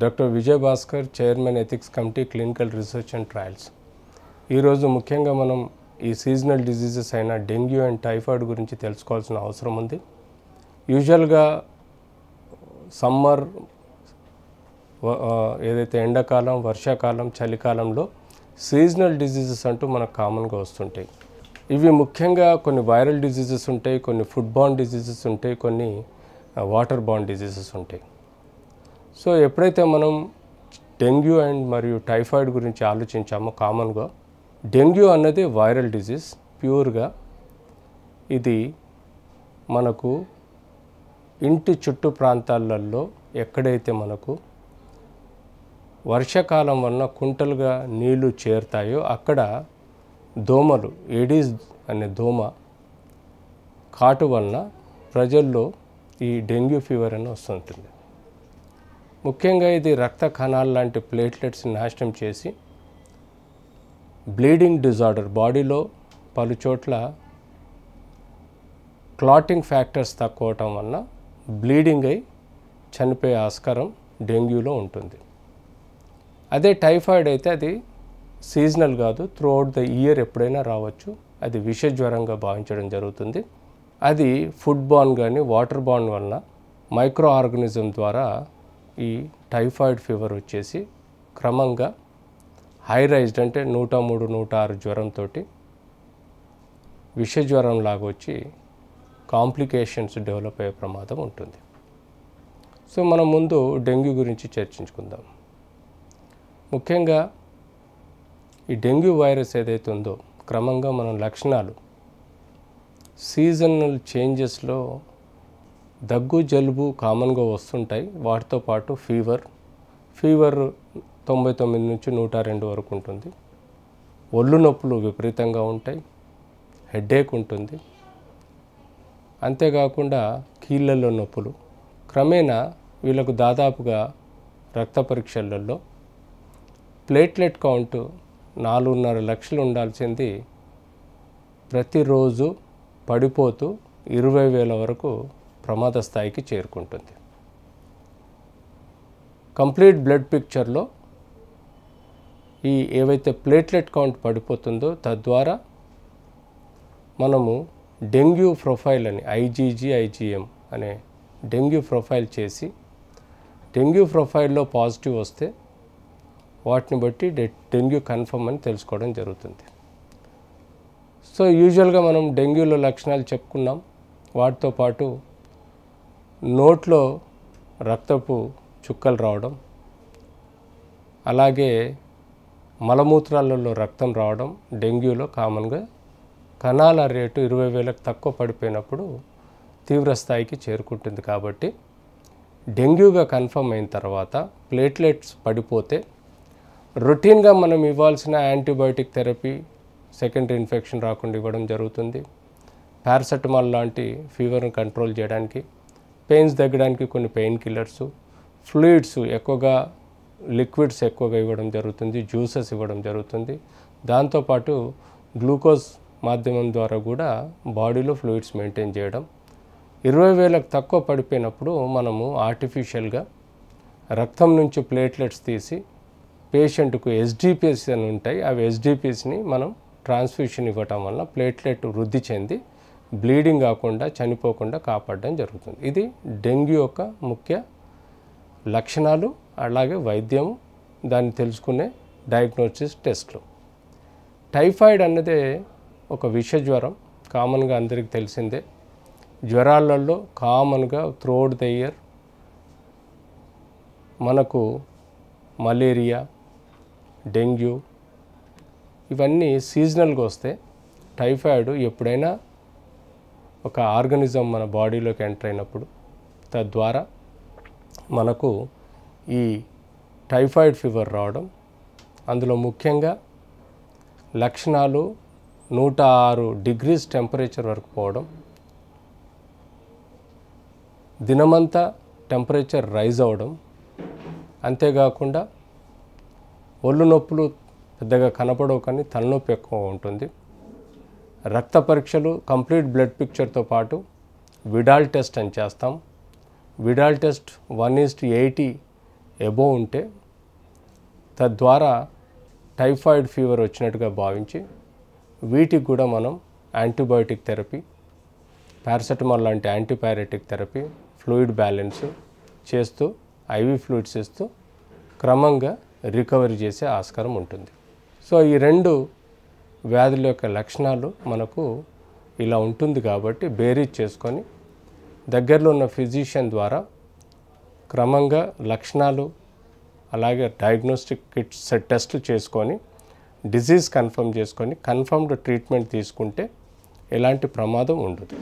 doctor Vijay Bhaskar chairman ethics committee clinical research and trials ఈరోజు ముఖ్యంగా మనం ఈ సీజనల్ డిజీజెస్ అయిన డెంగ్యూ అండ్ టైఫాయిడ్ గురించి తెలుసుకోవాల్సిన అవసరం ఉంది యూజువల్గా సమ్మర్ ఏదైతే ఎండాకాలం వర్షాకాలం చలికాలంలో సీజనల్ డిజీజెస్ అంటూ మనకు కామన్గా వస్తుంటాయి ఇవి ముఖ్యంగా కొన్ని వైరల్ డిజీజెస్ ఉంటాయి కొన్ని ఫుడ్ బాండ్ డిజీజెస్ ఉంటాయి కొన్ని వాటర్ బాన్ డిజీజెస్ ఉంటాయి సో ఎప్పుడైతే మనం డెంగ్యూ అండ్ మరియు టైఫాయిడ్ గురించి ఆలోచించామో కామన్గా డెంగ్యూ అన్నది వైరల్ డిజీజ్ ప్యూర్గా ఇది మనకు ఇంటి చుట్టూ ప్రాంతాలలో ఎక్కడైతే మనకు వర్షాకాలం వలన కుంటలుగా నీళ్లు చేరుతాయో అక్కడ దోమలు ఏడీస్ అనే దోమ కాటు వలన ప్రజల్లో ఈ డెంగ్యూ ఫీవర్ అని వస్తుంటుంది ముఖ్యంగా ఇది రక్త కణాలు లాంటి ప్లేట్లెట్స్ నాశనం చేసి బ్లీడింగ్ డిజార్డర్ బాడీలో పలు చోట్ల క్లాటింగ్ ఫ్యాక్టర్స్ తక్కువ అవటం వలన బ్లీడింగ్ అయి చనిపోయే ఆస్కారం డెంగ్యూలో ఉంటుంది అదే టైఫాయిడ్ అయితే అది సీజనల్ కాదు త్రూఅవుట్ ద ఇయర్ ఎప్పుడైనా రావచ్చు అది విషజ్వరంగా భావించడం జరుగుతుంది అది ఫుడ్ బాన్ కానీ వాటర్ బాన్ వలన మైక్రో ఆర్గనిజం ద్వారా ఈ టైఫాయిడ్ ఫీవర్ వచ్చేసి క్రమంగా హై రైజ్డ్ అంటే నూట మూడు నూట ఆరు జ్వరంతో విషజ్వరం లాగా వచ్చి కాంప్లికేషన్స్ డెవలప్ అయ్యే ప్రమాదం ఉంటుంది సో మనం ముందు డెంగ్యూ గురించి చర్చించుకుందాం ముఖ్యంగా ఈ డెంగ్యూ వైరస్ ఏదైతే ఉందో క్రమంగా మనం లక్షణాలు సీజనల్ చేంజెస్లో దగ్గు జలుబు కామన్గా వస్తుంటాయి వాటితో పాటు ఫీవర్ ఫీవర్ తొంభై తొమ్మిది నుంచి నూట రెండు వరకు ఉంటుంది ఒళ్ళు నొప్పులు విపరీతంగా ఉంటాయి హెడ్ఏక్ ఉంటుంది అంతేకాకుండా కీళ్ళల్లో నొప్పులు క్రమేణా వీళ్ళకు దాదాపుగా రక్త పరీక్షలలో ప్లేట్లెట్ కౌంట్ నాలుగున్నర లక్షలు ఉండాల్సింది ప్రతిరోజు పడిపోతూ ఇరవై వేల వరకు ప్రమాద స్థాయికి చేరుకుంటుంది కంప్లీట్ బ్లడ్ పిక్చర్లో ఈ ఏవైతే ప్లేట్లెట్ కౌంట్ పడిపోతుందో తద్వారా మనము డెంగ్యూ ప్రొఫైల్ అని ఐజీజీ ఐజీఎం అనే డెంగ్యూ ప్రొఫైల్ చేసి డెంగ్యూ ప్రొఫైల్లో పాజిటివ్ వస్తే వాటిని బట్టి డెంగ్యూ కన్ఫర్మ్ అని తెలుసుకోవడం జరుగుతుంది సో యూజువల్గా మనం డెంగ్యూలో లక్షణాలు చెప్పుకున్నాం వాటితో పాటు నోట్లో రక్తపు చుక్కలు రావడం అలాగే మలమూత్రాలలో రక్తం రావడం డెంగ్యూలో కామన్గా కణాల రేటు ఇరవై వేలకు తక్కువ పడిపోయినప్పుడు తీవ్రస్థాయికి చేరుకుంటుంది కాబట్టి డెంగ్యూగా కన్ఫర్మ్ అయిన తర్వాత ప్లేట్లెట్స్ పడిపోతే రొటీన్గా మనం ఇవ్వాల్సిన యాంటీబయోటిక్ థెరపీ సెకండరీ ఇన్ఫెక్షన్ రాకుండా ఇవ్వడం జరుగుతుంది పారాసెటమాల్ లాంటి ఫీవర్ను కంట్రోల్ చేయడానికి పెయిన్స్ తగ్గడానికి కొన్ని పెయిన్ కిల్లర్స్ ఫ్లూయిడ్స్ ఎక్కువగా లిక్విడ్స్ ఎక్కువగా ఇవ్వడం జరుగుతుంది జ్యూసెస్ ఇవ్వడం జరుగుతుంది దాంతోపాటు గ్లూకోజ్ మాధ్యమం ద్వారా కూడా బాడీలో ఫ్లూయిడ్స్ మెయింటైన్ చేయడం ఇరవై వేలకు తక్కువ పడిపోయినప్పుడు మనము ఆర్టిఫిషియల్గా రక్తం నుంచి ప్లేట్లెట్స్ తీసి పేషెంట్కు ఎస్డిపిఎస్ అని ఉంటాయి అవి ఎస్డిపిఎస్ని మనం ట్రాన్స్ఫ్యూషన్ ఇవ్వటం వల్ల ప్లేట్లెట్ వృద్ధి చెంది బ్లీడింగ్ కాకుండా చనిపోకుండా కాపాడడం జరుగుతుంది ఇది డెంగ్యూ యొక్క ముఖ్య లక్షణాలు అలాగే వైద్యం దాన్ని తెలుసుకునే డయాగ్నోసిస్ టెస్ట్లు టైఫాయిడ్ అన్నదే ఒక విష జ్వరం కామన్గా అందరికీ తెలిసిందే జ్వరాలలో కామన్గా త్రోడ్ ద ఇయర్ మనకు మలేరియా డెంగ్యూ ఇవన్నీ సీజనల్గా వస్తే టైఫాయిడ్ ఎప్పుడైనా ఒక ఆర్గనిజం మన బాడీలోకి ఎంటర్ అయినప్పుడు తద్వారా మనకు ఈ టైఫాయిడ్ ఫీవర్ రావడం అందులో ముఖ్యంగా లక్షణాలు నూట ఆరు డిగ్రీస్ టెంపరేచర్ వరకు పోవడం దినమంతా టెంపరేచర్ రైజ్ అవడం అంతేకాకుండా ఒళ్ళు నొప్పులు పెద్దగా కనపడవు కానీ తలనొప్పి ఎక్కువ ఉంటుంది రక్త పరీక్షలు కంప్లీట్ బ్లడ్ పిక్చర్తో పాటు విడాల్ టెస్ట్ అని చేస్తాం Widal test one is to eighty above ఉంటే తద్వారా టైఫాయిడ్ ఫీవర్ వచ్చినట్టుగా భావించి వీటికి కూడా మనం యాంటీబయోటిక్ థెరపీ పారాసెటమాల్ లాంటి యాంటీపైరెటిక్ థెరపీ ఫ్లూయిడ్ బ్యాలెన్స్ చేస్తూ ఐవి ఫ్లూయిడ్స్ ఇస్తూ క్రమంగా రికవరీ చేసే ఆస్కారం ఉంటుంది సో ఈ రెండు వ్యాధుల యొక్క లక్షణాలు మనకు ఇలా ఉంటుంది కాబట్టి బేరీజ్ చేసుకొని దగ్గరలో ఉన్న ఫిజిషియన్ ద్వారా క్రమంగా లక్షణాలు అలాగే డయాగ్నోస్టిక్ కిట్స్ టెస్ట్లు చేసుకొని డిజీజ్ కన్ఫర్మ్ చేసుకొని కన్ఫర్మ్డ్ ట్రీట్మెంట్ తీసుకుంటే ఎలాంటి ప్రమాదం ఉండదు